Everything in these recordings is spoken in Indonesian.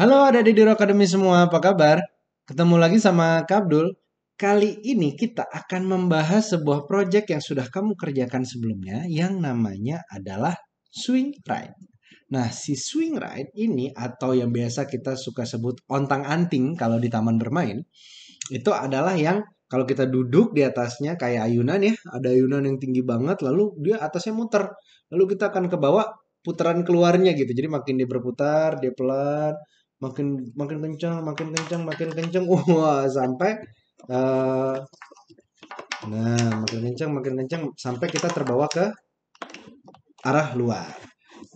Halo ada di Duro Academy semua, apa kabar? Ketemu lagi sama Kabdul. Kali ini kita akan membahas sebuah proyek yang sudah kamu kerjakan sebelumnya yang namanya adalah swing ride. Nah, si swing ride ini atau yang biasa kita suka sebut ontang-anting kalau di taman bermain, itu adalah yang kalau kita duduk di atasnya kayak ayunan ya, ada ayunan yang tinggi banget lalu dia atasnya muter. Lalu kita akan ke bawah putaran keluarnya gitu. Jadi makin dia berputar, dia pelan, makin makin kencang, makin kencang, makin kencang. Wah, sampai uh, nah, makin kencang, makin kencang sampai kita terbawa ke arah luar.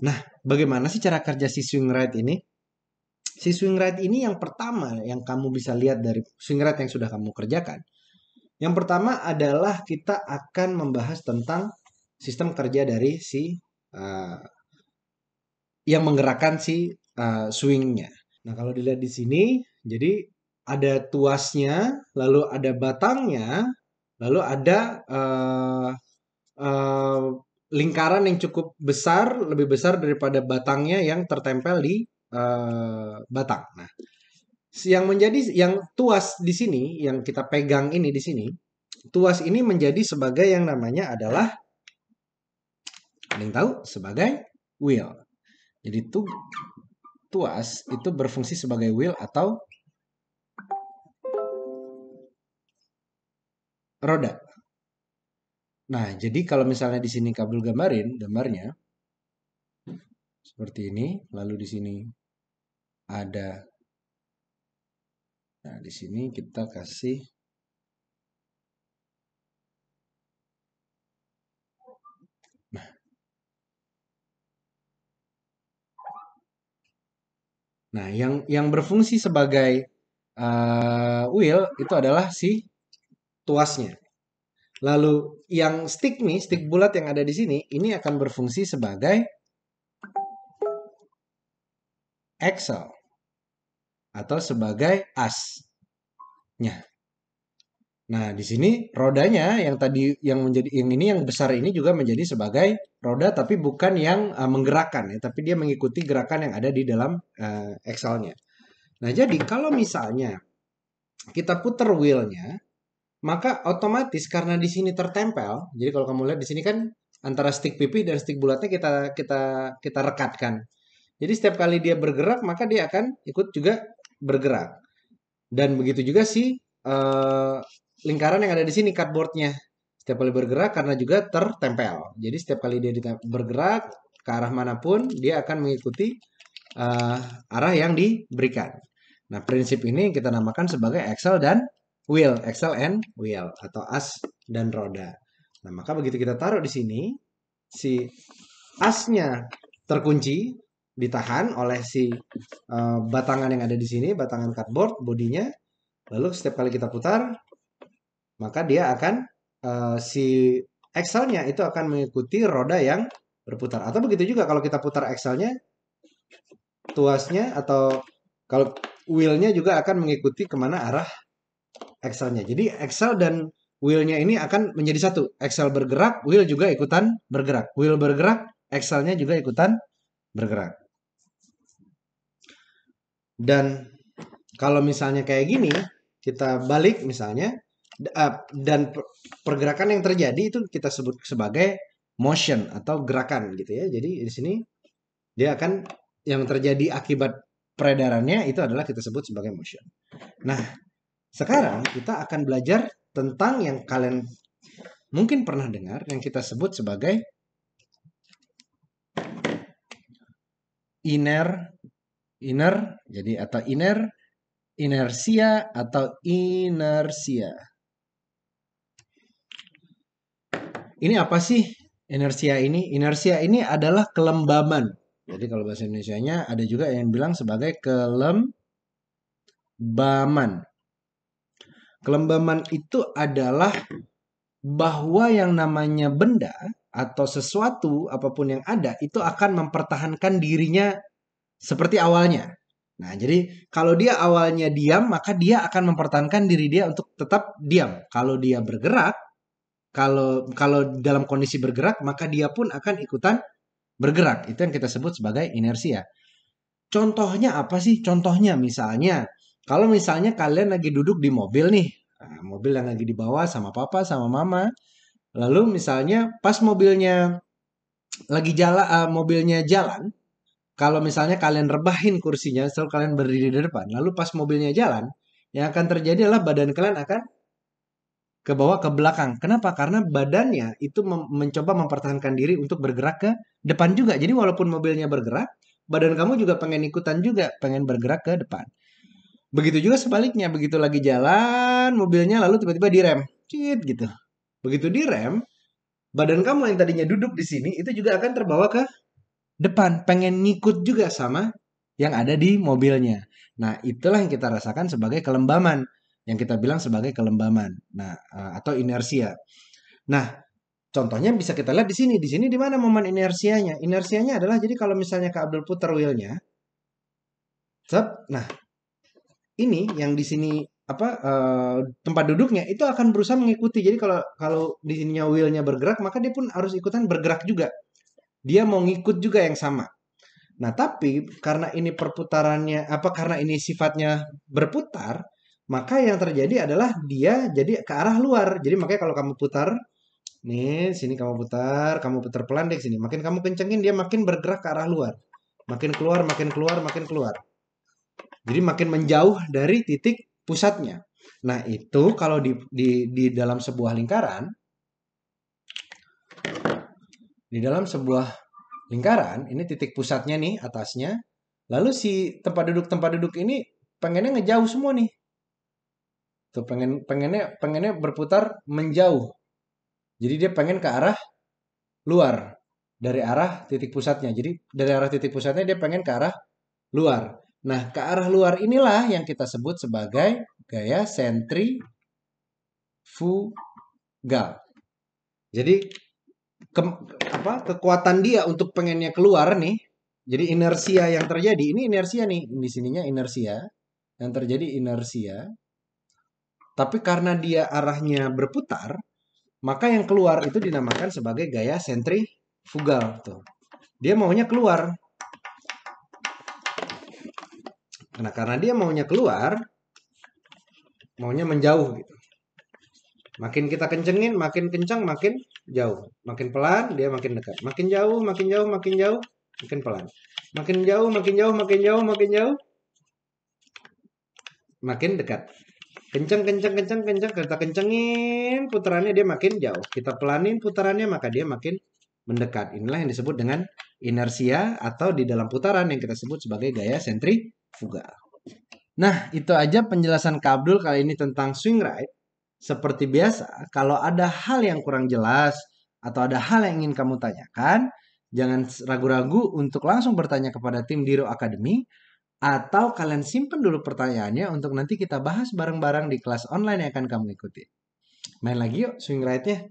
Nah, bagaimana sih cara kerja si swing ride ini? Si swing ride ini yang pertama yang kamu bisa lihat dari swing ride yang sudah kamu kerjakan yang pertama adalah kita akan membahas tentang sistem kerja dari si uh, yang menggerakkan si uh, swingnya. Nah kalau dilihat di sini, jadi ada tuasnya, lalu ada batangnya, lalu ada uh, uh, lingkaran yang cukup besar, lebih besar daripada batangnya yang tertempel di uh, batang yang menjadi yang tuas di sini yang kita pegang ini di sini tuas ini menjadi sebagai yang namanya adalah ada yang tahu sebagai wheel jadi tu, tuas itu berfungsi sebagai wheel atau roda nah jadi kalau misalnya di sini kabel gambarin gambarnya seperti ini lalu di sini ada Nah, di sini kita kasih Nah. nah yang yang berfungsi sebagai uh, wheel itu adalah si tuasnya. Lalu yang stick nih, stick bulat yang ada di sini, ini akan berfungsi sebagai axle atau sebagai asnya. Nah, di sini rodanya yang tadi yang menjadi yang ini yang besar ini juga menjadi sebagai roda tapi bukan yang uh, menggerakkan ya, tapi dia mengikuti gerakan yang ada di dalam uh, Excelnya. Nah, jadi kalau misalnya kita putar wheelnya, maka otomatis karena di sini tertempel. Jadi kalau kamu lihat di sini kan antara stick pipih dan stick bulatnya kita kita kita rekatkan. Jadi setiap kali dia bergerak maka dia akan ikut juga bergerak. Dan begitu juga sih eh, uh, lingkaran yang ada di sini cardboardnya. Setiap kali bergerak karena juga tertempel. Jadi setiap kali dia bergerak ke arah manapun dia akan mengikuti uh, arah yang diberikan. Nah prinsip ini kita namakan sebagai axle dan wheel, axle and wheel atau as dan roda. Nah maka begitu kita taruh di sini si asnya terkunci ditahan oleh si uh, batangan yang ada di sini, batangan cardboard bodinya. Lalu setiap kali kita putar, maka dia akan uh, si axle-nya itu akan mengikuti roda yang berputar. Atau begitu juga kalau kita putar axle-nya, tuasnya atau kalau wheel-nya juga akan mengikuti kemana arah axle-nya. Jadi axle dan wheel-nya ini akan menjadi satu. Axle bergerak, wheel juga ikutan bergerak. Wheel bergerak, axle-nya juga ikutan bergerak. Dan kalau misalnya kayak gini, kita balik misalnya eh, dan pergerakan yang terjadi itu kita sebut sebagai motion atau gerakan gitu ya. Jadi di sini dia akan yang terjadi akibat peredarannya itu adalah kita sebut sebagai motion. Nah, sekarang kita akan belajar tentang yang kalian mungkin pernah dengar yang kita sebut sebagai inner inner jadi atau inner inersia atau inersia ini apa sih inersia ini inersia ini adalah kelembaban jadi kalau bahasa Indonesia-nya ada juga yang bilang sebagai kelembaman kelembaman itu adalah bahwa yang namanya benda atau sesuatu apapun yang ada itu akan mempertahankan dirinya seperti awalnya. Nah, jadi kalau dia awalnya diam, maka dia akan mempertahankan diri dia untuk tetap diam. Kalau dia bergerak, kalau kalau dalam kondisi bergerak, maka dia pun akan ikutan bergerak. Itu yang kita sebut sebagai inersia. Contohnya apa sih? Contohnya misalnya, kalau misalnya kalian lagi duduk di mobil nih, nah, mobil yang lagi dibawa sama papa sama mama, lalu misalnya pas mobilnya lagi jalan, eh, mobilnya jalan, kalau misalnya kalian rebahin kursinya, selalu kalian berdiri di depan, lalu pas mobilnya jalan, yang akan terjadi adalah badan kalian akan ke bawah ke belakang. Kenapa? Karena badannya itu mem mencoba mempertahankan diri untuk bergerak ke depan juga. Jadi walaupun mobilnya bergerak, badan kamu juga pengen ikutan juga, pengen bergerak ke depan. Begitu juga sebaliknya, begitu lagi jalan mobilnya lalu tiba-tiba direm. Cit gitu. Begitu direm, badan kamu yang tadinya duduk di sini itu juga akan terbawa ke depan, pengen ngikut juga sama yang ada di mobilnya. Nah, itulah yang kita rasakan sebagai kelembaman, yang kita bilang sebagai kelembaman. Nah, eh, atau inersia. Nah, contohnya bisa kita lihat di sini. Di sini di mana momen inersianya? Inersianya adalah jadi kalau misalnya Kak Abdul putar wheelnya, nah ini yang di sini apa uh, tempat duduknya itu akan berusaha mengikuti. Jadi kalau kalau di sininya wheelnya bergerak, maka dia pun harus ikutan bergerak juga dia mau ngikut juga yang sama. Nah, tapi karena ini perputarannya apa karena ini sifatnya berputar, maka yang terjadi adalah dia jadi ke arah luar. Jadi makanya kalau kamu putar nih, sini kamu putar, kamu putar pelan deh sini. Makin kamu kencengin dia makin bergerak ke arah luar. Makin keluar, makin keluar, makin keluar. Jadi makin menjauh dari titik pusatnya. Nah, itu kalau di di di dalam sebuah lingkaran di dalam sebuah lingkaran, ini titik pusatnya nih atasnya. Lalu si tempat duduk tempat duduk ini pengennya ngejauh semua nih. Tuh pengen pengennya pengennya berputar menjauh. Jadi dia pengen ke arah luar dari arah titik pusatnya. Jadi dari arah titik pusatnya dia pengen ke arah luar. Nah, ke arah luar inilah yang kita sebut sebagai gaya sentrifugal. Jadi ke, apa kekuatan dia untuk pengennya keluar nih. Jadi inersia yang terjadi ini inersia nih di sininya inersia yang terjadi inersia. Tapi karena dia arahnya berputar, maka yang keluar itu dinamakan sebagai gaya sentrifugal tuh. Dia maunya keluar. Nah, karena dia maunya keluar, maunya menjauh gitu. Makin kita kencengin, makin kencang, makin jauh. Makin pelan, dia makin dekat. Makin jauh, makin jauh, makin jauh, makin pelan. Makin jauh, makin jauh, makin jauh, makin jauh, makin dekat. Kencang, kencang, kencang, kencang. Kita kencengin putarannya dia makin jauh. Kita pelanin putarannya maka dia makin mendekat. Inilah yang disebut dengan inersia atau di dalam putaran yang kita sebut sebagai gaya sentrifugal. Nah, itu aja penjelasan Kabdul kali ini tentang swing ride. Seperti biasa, kalau ada hal yang kurang jelas atau ada hal yang ingin kamu tanyakan, jangan ragu-ragu untuk langsung bertanya kepada tim Diro Academy atau kalian simpan dulu pertanyaannya untuk nanti kita bahas bareng-bareng di kelas online yang akan kamu ikuti. Main lagi yuk swing ride-nya.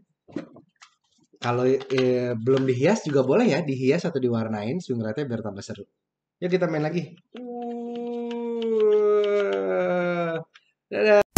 Kalau eh, belum dihias juga boleh ya, dihias atau diwarnain swing ride-nya biar tambah seru. Yuk kita main lagi. Dadah.